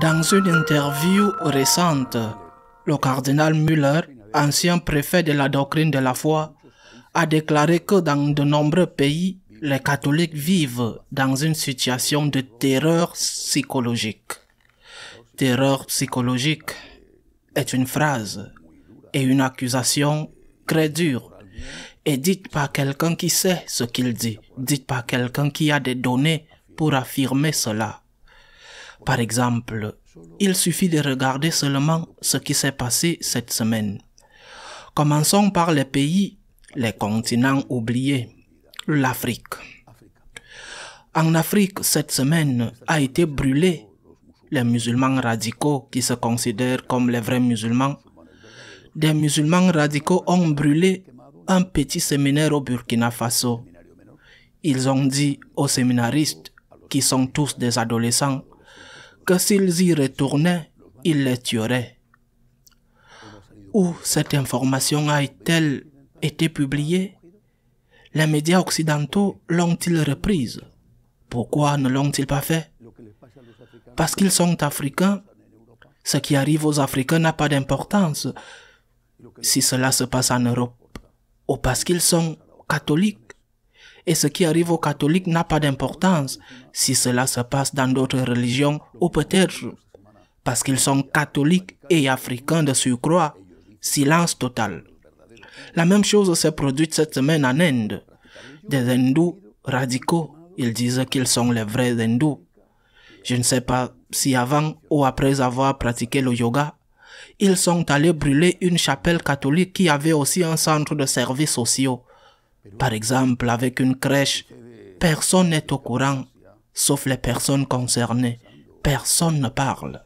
Dans une interview récente, le cardinal Müller, ancien préfet de la doctrine de la foi, a déclaré que dans de nombreux pays, les catholiques vivent dans une situation de terreur psychologique. Terreur psychologique est une phrase et une accusation très dure. et dites par quelqu'un qui sait ce qu'il dit, dites par quelqu'un qui a des données pour affirmer cela. Par exemple, il suffit de regarder seulement ce qui s'est passé cette semaine. Commençons par les pays, les continents oubliés, l'Afrique. En Afrique, cette semaine a été brûlée. Les musulmans radicaux qui se considèrent comme les vrais musulmans, des musulmans radicaux ont brûlé un petit séminaire au Burkina Faso. Ils ont dit aux séminaristes, qui sont tous des adolescents, que s'ils y retournaient, ils les tueraient. Où cette information a-t-elle été publiée Les médias occidentaux l'ont-ils reprise Pourquoi ne l'ont-ils pas fait Parce qu'ils sont africains. Ce qui arrive aux Africains n'a pas d'importance si cela se passe en Europe ou parce qu'ils sont catholiques et ce qui arrive aux catholiques n'a pas d'importance si cela se passe dans d'autres religions ou peut-être parce qu'ils sont catholiques et africains de surcroît. Silence total. La même chose s'est produite cette semaine en Inde. Des hindous radicaux, ils disent qu'ils sont les vrais hindous. Je ne sais pas si avant ou après avoir pratiqué le yoga, ils sont allés brûler une chapelle catholique qui avait aussi un centre de services sociaux. Par exemple, avec une crèche, personne n'est au courant, sauf les personnes concernées. Personne ne parle.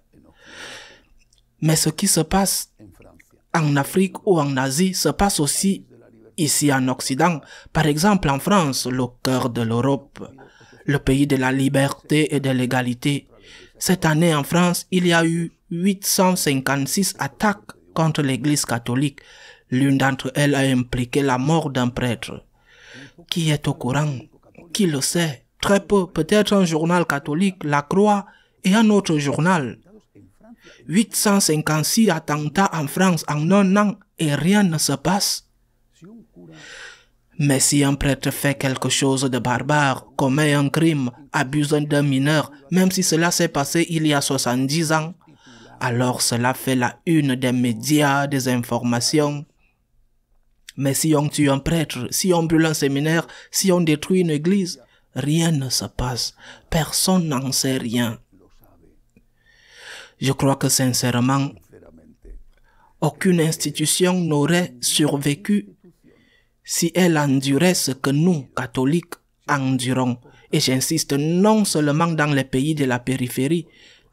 Mais ce qui se passe en Afrique ou en Asie se passe aussi ici en Occident. Par exemple, en France, le cœur de l'Europe, le pays de la liberté et de l'égalité. Cette année en France, il y a eu 856 attaques contre l'Église catholique, L'une d'entre elles a impliqué la mort d'un prêtre. Qui est au courant Qui le sait Très peu, peut-être un journal catholique, La Croix, et un autre journal. 856 attentats en France en un an et rien ne se passe. Mais si un prêtre fait quelque chose de barbare, commet un crime, abuse d'un mineur, même si cela s'est passé il y a 70 ans, alors cela fait la une des médias, des informations, mais si on tue un prêtre, si on brûle un séminaire, si on détruit une église, rien ne se passe. Personne n'en sait rien. Je crois que sincèrement, aucune institution n'aurait survécu si elle endurait ce que nous, catholiques, endurons. Et j'insiste non seulement dans les pays de la périphérie,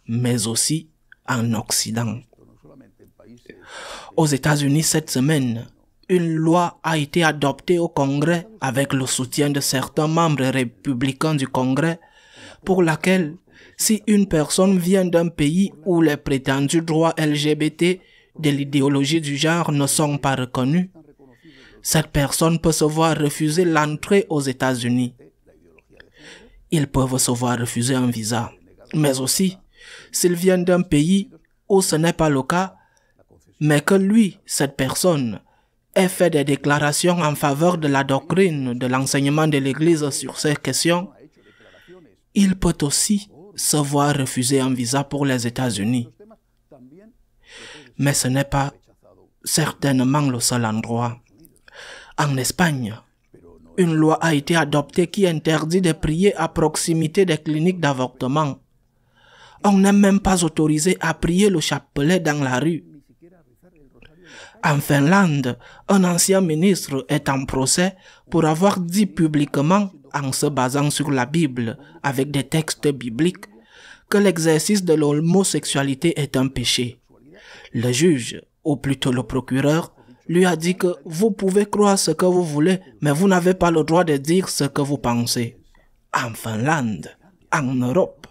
mais aussi en Occident. Aux États-Unis cette semaine, une loi a été adoptée au Congrès avec le soutien de certains membres républicains du Congrès pour laquelle si une personne vient d'un pays où les prétendus droits LGBT de l'idéologie du genre ne sont pas reconnus, cette personne peut se voir refuser l'entrée aux États-Unis. Ils peuvent se voir refuser un visa. Mais aussi, s'ils viennent d'un pays où ce n'est pas le cas, mais que lui, cette personne, ait fait des déclarations en faveur de la doctrine de l'enseignement de l'Église sur ces questions, il peut aussi se voir refuser un visa pour les États-Unis. Mais ce n'est pas certainement le seul endroit. En Espagne, une loi a été adoptée qui interdit de prier à proximité des cliniques d'avortement. On n'est même pas autorisé à prier le chapelet dans la rue. En Finlande, un ancien ministre est en procès pour avoir dit publiquement, en se basant sur la Bible, avec des textes bibliques, que l'exercice de l'homosexualité est un péché. Le juge, ou plutôt le procureur, lui a dit que vous pouvez croire ce que vous voulez, mais vous n'avez pas le droit de dire ce que vous pensez. En Finlande, en Europe.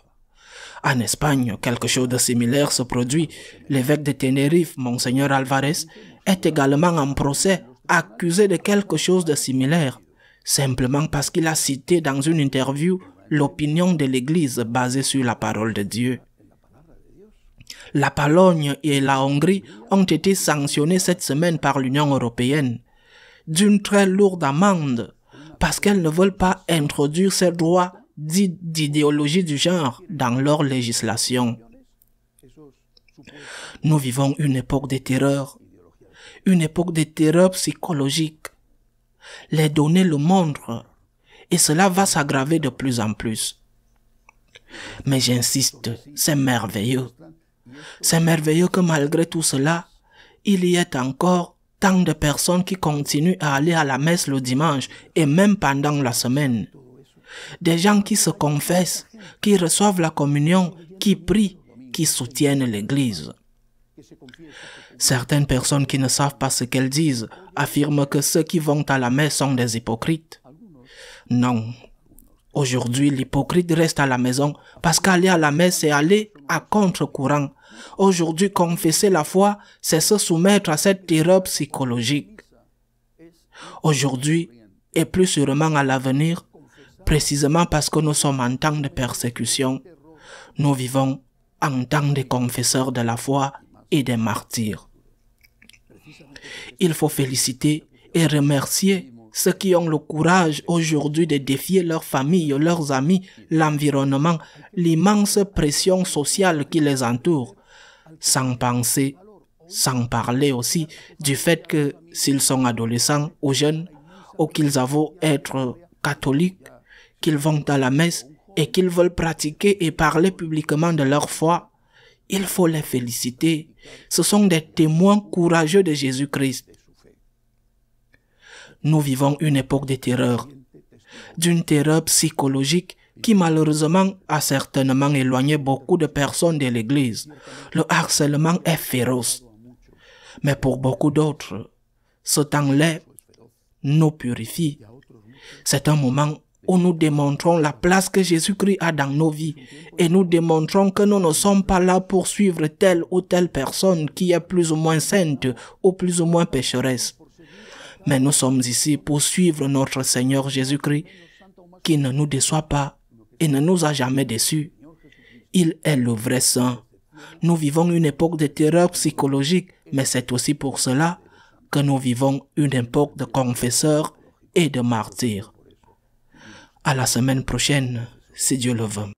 En Espagne, quelque chose de similaire se produit. L'évêque de Tenerife, Monseigneur Alvarez, est également en procès, accusé de quelque chose de similaire, simplement parce qu'il a cité dans une interview l'opinion de l'Église basée sur la parole de Dieu. La Pologne et la Hongrie ont été sanctionnées cette semaine par l'Union européenne d'une très lourde amende parce qu'elles ne veulent pas introduire ces droits d'idéologie du genre dans leur législation. Nous vivons une époque de terreur une époque de terreur psychologique. Les données le montrent et cela va s'aggraver de plus en plus. Mais j'insiste, c'est merveilleux. C'est merveilleux que malgré tout cela, il y ait encore tant de personnes qui continuent à aller à la messe le dimanche et même pendant la semaine. Des gens qui se confessent, qui reçoivent la communion, qui prient, qui soutiennent l'Église. Certaines personnes qui ne savent pas ce qu'elles disent affirment que ceux qui vont à la messe sont des hypocrites. Non. Aujourd'hui, l'hypocrite reste à la maison parce qu'aller à la messe c'est aller à contre-courant. Aujourd'hui, confesser la foi, c'est se soumettre à cette terreur psychologique. Aujourd'hui, et plus sûrement à l'avenir, précisément parce que nous sommes en temps de persécution, nous vivons en temps des confesseurs de la foi et des martyrs. Il faut féliciter et remercier ceux qui ont le courage aujourd'hui de défier leur famille, leurs amis, l'environnement, l'immense pression sociale qui les entoure, sans penser, sans parler aussi du fait que s'ils sont adolescents ou jeunes, ou qu'ils avouent être catholiques, qu'ils vont à la messe et qu'ils veulent pratiquer et parler publiquement de leur foi, il faut les féliciter. Ce sont des témoins courageux de Jésus-Christ. Nous vivons une époque de terreur, d'une terreur psychologique qui malheureusement a certainement éloigné beaucoup de personnes de l'Église. Le harcèlement est féroce. Mais pour beaucoup d'autres, ce temps-là nous purifie. C'est un moment où oh, nous démontrons la place que Jésus-Christ a dans nos vies et nous démontrons que nous ne sommes pas là pour suivre telle ou telle personne qui est plus ou moins sainte ou plus ou moins pécheresse. Mais nous sommes ici pour suivre notre Seigneur Jésus-Christ qui ne nous déçoit pas et ne nous a jamais déçus. Il est le vrai saint. Nous vivons une époque de terreur psychologique, mais c'est aussi pour cela que nous vivons une époque de confesseurs et de martyrs. À la semaine prochaine, si Dieu le veut.